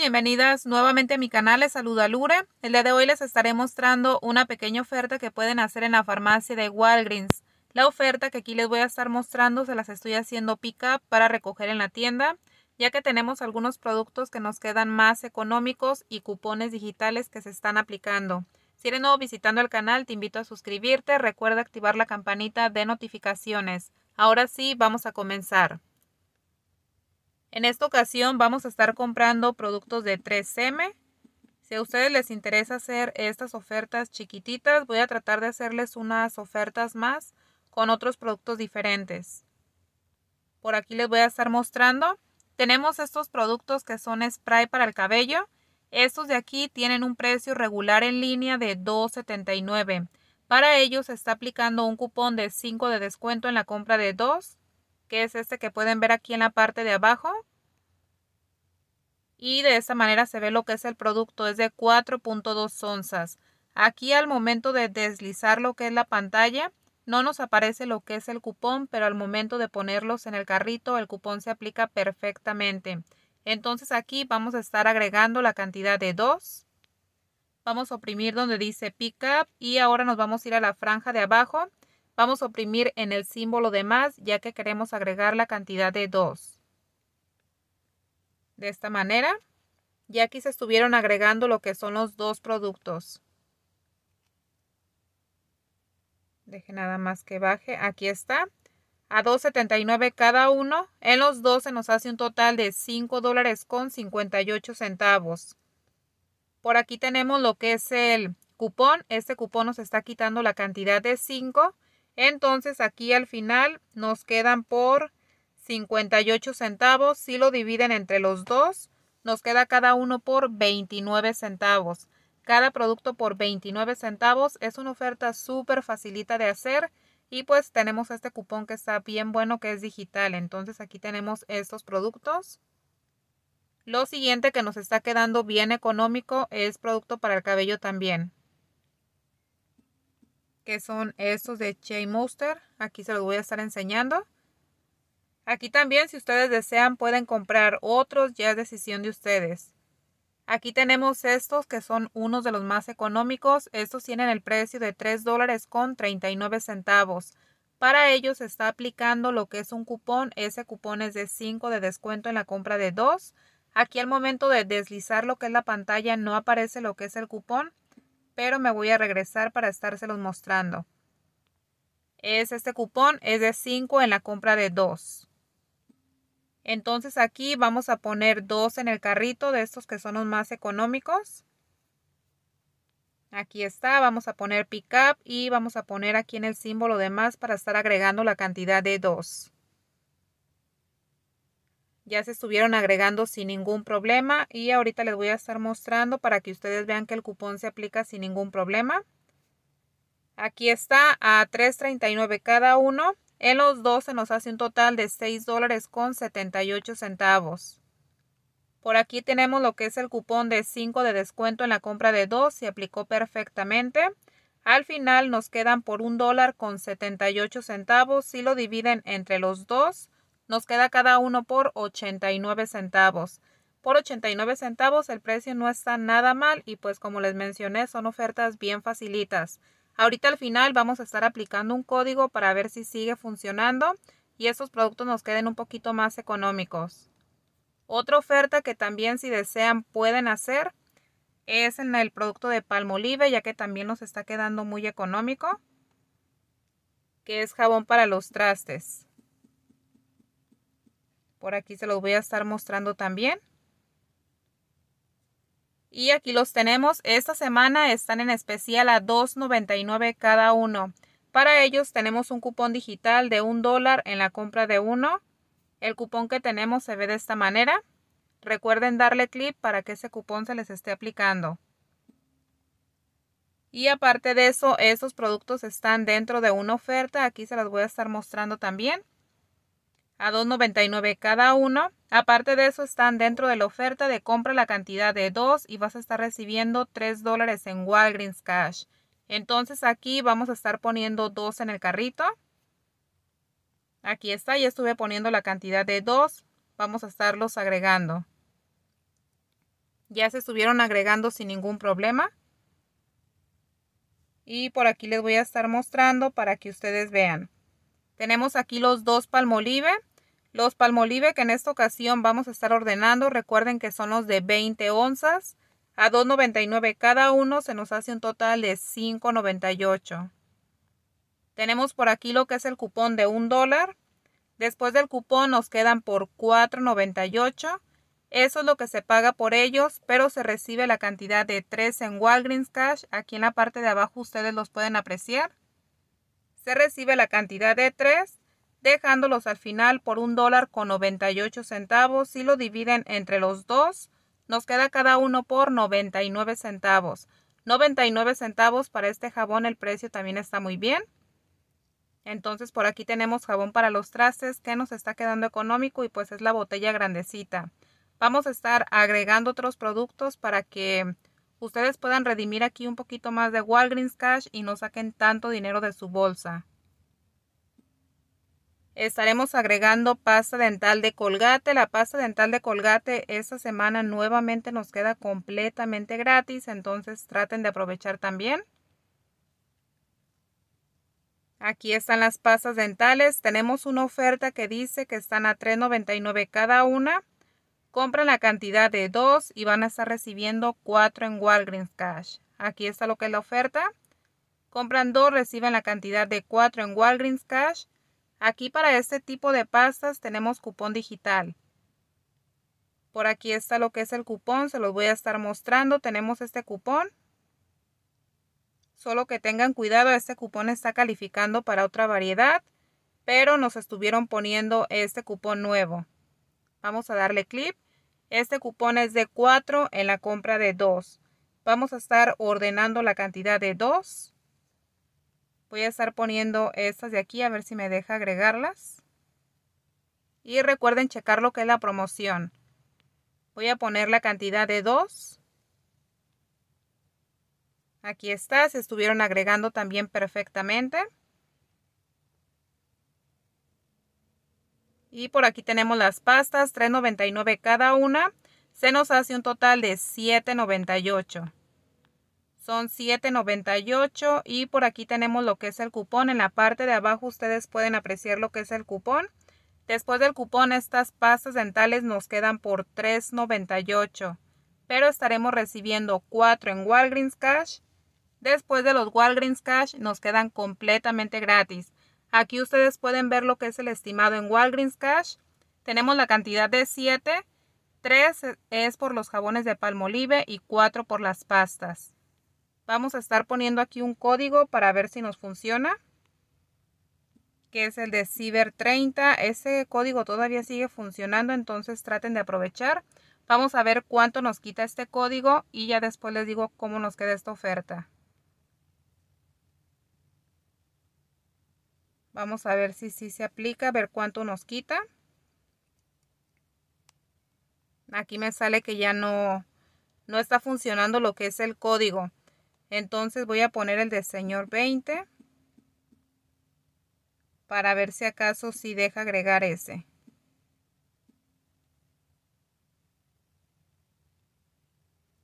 bienvenidas nuevamente a mi canal, les saluda Lure. El día de hoy les estaré mostrando una pequeña oferta que pueden hacer en la farmacia de Walgreens. La oferta que aquí les voy a estar mostrando se las estoy haciendo pick up para recoger en la tienda, ya que tenemos algunos productos que nos quedan más económicos y cupones digitales que se están aplicando. Si eres nuevo visitando el canal, te invito a suscribirte, recuerda activar la campanita de notificaciones. Ahora sí, vamos a comenzar. En esta ocasión vamos a estar comprando productos de 3M. Si a ustedes les interesa hacer estas ofertas chiquititas, voy a tratar de hacerles unas ofertas más con otros productos diferentes. Por aquí les voy a estar mostrando. Tenemos estos productos que son spray para el cabello. Estos de aquí tienen un precio regular en línea de $2.79. Para ellos se está aplicando un cupón de 5 de descuento en la compra de 2 que es este que pueden ver aquí en la parte de abajo. Y de esta manera se ve lo que es el producto, es de 4.2 onzas. Aquí al momento de deslizar lo que es la pantalla, no nos aparece lo que es el cupón, pero al momento de ponerlos en el carrito, el cupón se aplica perfectamente. Entonces aquí vamos a estar agregando la cantidad de 2. Vamos a oprimir donde dice pick up y ahora nos vamos a ir a la franja de abajo Vamos a oprimir en el símbolo de más ya que queremos agregar la cantidad de 2. De esta manera, ya aquí se estuvieron agregando lo que son los dos productos. Deje nada más que baje. Aquí está. A 2.79 cada uno. En los dos se nos hace un total de 5 dólares con 58 centavos. Por aquí tenemos lo que es el cupón. Este cupón nos está quitando la cantidad de 5 entonces aquí al final nos quedan por 58 centavos. Si lo dividen entre los dos, nos queda cada uno por 29 centavos. Cada producto por 29 centavos es una oferta súper facilita de hacer. Y pues tenemos este cupón que está bien bueno, que es digital. Entonces aquí tenemos estos productos. Lo siguiente que nos está quedando bien económico es producto para el cabello también que son estos de Shea Monster. Aquí se los voy a estar enseñando. Aquí también, si ustedes desean, pueden comprar otros, ya es decisión de ustedes. Aquí tenemos estos que son unos de los más económicos. Estos tienen el precio de 3 dólares con 39 centavos. Para ellos se está aplicando lo que es un cupón. Ese cupón es de 5 de descuento en la compra de 2. Aquí al momento de deslizar lo que es la pantalla no aparece lo que es el cupón pero me voy a regresar para estárselos mostrando. Es este cupón, es de 5 en la compra de 2. Entonces aquí vamos a poner dos en el carrito de estos que son los más económicos. Aquí está, vamos a poner pick up y vamos a poner aquí en el símbolo de más para estar agregando la cantidad de 2 ya se estuvieron agregando sin ningún problema y ahorita les voy a estar mostrando para que ustedes vean que el cupón se aplica sin ningún problema. Aquí está a 3.39 cada uno. En los dos se nos hace un total de $6.78. dólares con centavos. Por aquí tenemos lo que es el cupón de 5 de descuento en la compra de 2 se aplicó perfectamente. Al final nos quedan por un dólar con 78 centavos si lo dividen entre los dos nos queda cada uno por 89 centavos. Por 89 centavos el precio no está nada mal y pues como les mencioné son ofertas bien facilitas. Ahorita al final vamos a estar aplicando un código para ver si sigue funcionando y estos productos nos queden un poquito más económicos. Otra oferta que también si desean pueden hacer es en el producto de Palmolive ya que también nos está quedando muy económico que es jabón para los trastes. Por aquí se los voy a estar mostrando también. Y aquí los tenemos. Esta semana están en especial a $2.99 cada uno. Para ellos tenemos un cupón digital de un dólar en la compra de uno. El cupón que tenemos se ve de esta manera. Recuerden darle clic para que ese cupón se les esté aplicando. Y aparte de eso, estos productos están dentro de una oferta. Aquí se los voy a estar mostrando también a 2.99 cada uno. Aparte de eso, están dentro de la oferta de compra la cantidad de dos y vas a estar recibiendo 3 dólares en Walgreens Cash. Entonces aquí vamos a estar poniendo dos en el carrito. Aquí está, ya estuve poniendo la cantidad de dos. Vamos a estarlos agregando. Ya se estuvieron agregando sin ningún problema. Y por aquí les voy a estar mostrando para que ustedes vean. Tenemos aquí los dos palmolive los palmolive que en esta ocasión vamos a estar ordenando, recuerden que son los de 20 onzas a 2.99 cada uno, se nos hace un total de 5.98. Tenemos por aquí lo que es el cupón de un dólar. Después del cupón nos quedan por 4.98. Eso es lo que se paga por ellos, pero se recibe la cantidad de 3 en Walgreens Cash. Aquí en la parte de abajo ustedes los pueden apreciar. Se recibe la cantidad de 3 dejándolos al final por un dólar con 98 centavos. Si lo dividen entre los dos, nos queda cada uno por 99 centavos. 99 centavos para este jabón, el precio también está muy bien. Entonces por aquí tenemos jabón para los trastes que nos está quedando económico y pues es la botella grandecita. Vamos a estar agregando otros productos para que ustedes puedan redimir aquí un poquito más de Walgreens Cash y no saquen tanto dinero de su bolsa estaremos agregando pasta dental de colgate. La pasta dental de colgate esta semana nuevamente nos queda completamente gratis, entonces traten de aprovechar también. Aquí están las pastas dentales. Tenemos una oferta que dice que están a $3.99 cada una. Compran la cantidad de dos y van a estar recibiendo cuatro en Walgreens Cash. Aquí está lo que es la oferta. Compran dos, reciben la cantidad de cuatro en Walgreens Cash. Aquí para este tipo de pastas tenemos cupón digital. Por aquí está lo que es el cupón, se los voy a estar mostrando. Tenemos este cupón. Solo que tengan cuidado, este cupón está calificando para otra variedad, pero nos estuvieron poniendo este cupón nuevo. Vamos a darle clic. Este cupón es de 4 en la compra de 2. Vamos a estar ordenando la cantidad de 2. Voy a estar poniendo estas de aquí a ver si me deja agregarlas. Y recuerden checar lo que es la promoción. Voy a poner la cantidad de dos. Aquí está, se estuvieron agregando también perfectamente. Y por aquí tenemos las pastas, $3.99 cada una. Se nos hace un total de $7.98 son 7.98 y por aquí tenemos lo que es el cupón. En la parte de abajo ustedes pueden apreciar lo que es el cupón. Después del cupón estas pastas dentales nos quedan por 3.98, pero estaremos recibiendo 4 en Walgreens Cash. Después de los Walgreens Cash nos quedan completamente gratis. Aquí ustedes pueden ver lo que es el estimado en Walgreens Cash. Tenemos la cantidad de 7, 3 es por los jabones de palmolive y 4 por las pastas. Vamos a estar poniendo aquí un código para ver si nos funciona, que es el de Ciber30. Ese código todavía sigue funcionando, entonces traten de aprovechar. Vamos a ver cuánto nos quita este código y ya después les digo cómo nos queda esta oferta. Vamos a ver si sí se aplica, ver cuánto nos quita. Aquí me sale que ya no, no está funcionando lo que es el código. Entonces voy a poner el de señor 20 para ver si acaso si deja agregar ese.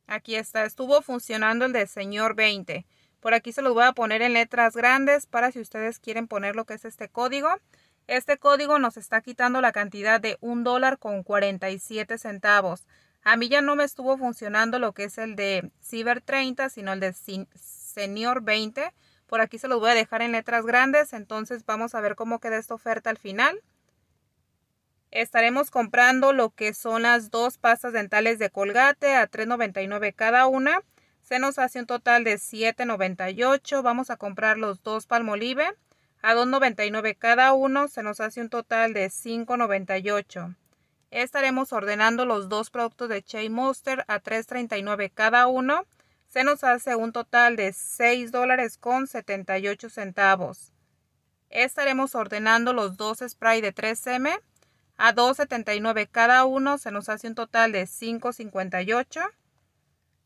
Aquí está, estuvo funcionando el de señor 20. Por aquí se los voy a poner en letras grandes para si ustedes quieren poner lo que es este código. Este código nos está quitando la cantidad de un dólar con 47 centavos. A mí ya no me estuvo funcionando lo que es el de Ciber 30, sino el de Senior 20. Por aquí se los voy a dejar en letras grandes, entonces vamos a ver cómo queda esta oferta al final. Estaremos comprando lo que son las dos pastas dentales de Colgate a $3.99 cada una. Se nos hace un total de $7.98. Vamos a comprar los dos Palmolive a $2.99 cada uno. Se nos hace un total de $5.98. Estaremos ordenando los dos productos de Shea Monster a $3.39 cada uno. Se nos hace un total de $6.78. dólares con centavos. Estaremos ordenando los dos sprays de 3M a $2.79 cada uno. Se nos hace un total de $5.58.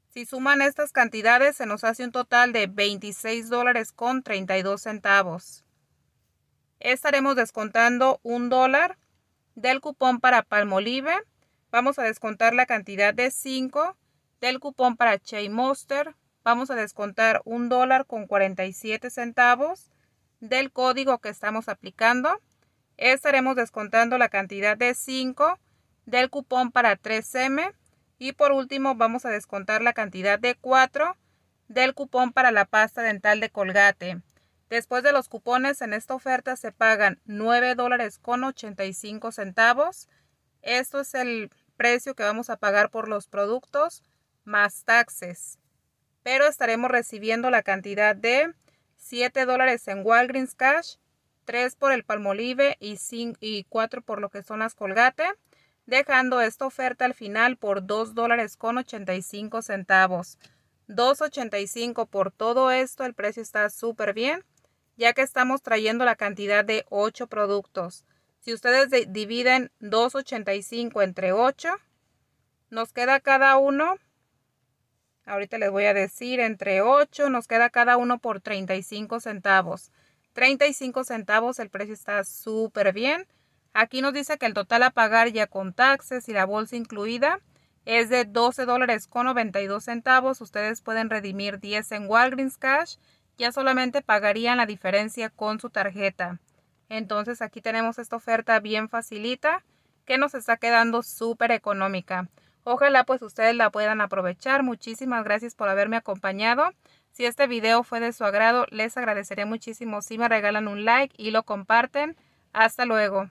Si suman estas cantidades, se nos hace un total de $26.32. dólares con centavos. Estaremos descontando un dólar del cupón para Palmolive. Vamos a descontar la cantidad de 5 del cupón para Chey Vamos a descontar un dólar con 47 centavos del código que estamos aplicando. Estaremos descontando la cantidad de 5 del cupón para 3M. Y por último vamos a descontar la cantidad de 4 del cupón para la pasta dental de Colgate. Después de los cupones en esta oferta se pagan 9 dólares con 85 centavos. Esto es el precio que vamos a pagar por los productos más taxes. Pero estaremos recibiendo la cantidad de 7 dólares en Walgreens Cash, 3 por el Palmolive y, 4 por lo que son las Colgate, dejando esta oferta al final por 2 dólares con 85 centavos. 2.85 por todo esto, el precio está súper bien ya que estamos trayendo la cantidad de 8 productos. Si ustedes dividen 2.85 entre 8, nos queda cada uno, ahorita les voy a decir, entre 8 nos queda cada uno por 35 centavos. 35 centavos, el precio está súper bien. Aquí nos dice que el total a pagar ya con taxes y la bolsa incluida es de 12 dólares con centavos. Ustedes pueden redimir 10 en Walgreens Cash ya solamente pagarían la diferencia con su tarjeta. Entonces aquí tenemos esta oferta bien facilita que nos está quedando súper económica. Ojalá pues ustedes la puedan aprovechar. Muchísimas gracias por haberme acompañado. Si este video fue de su agrado, les agradeceré muchísimo si me regalan un like y lo comparten. Hasta luego.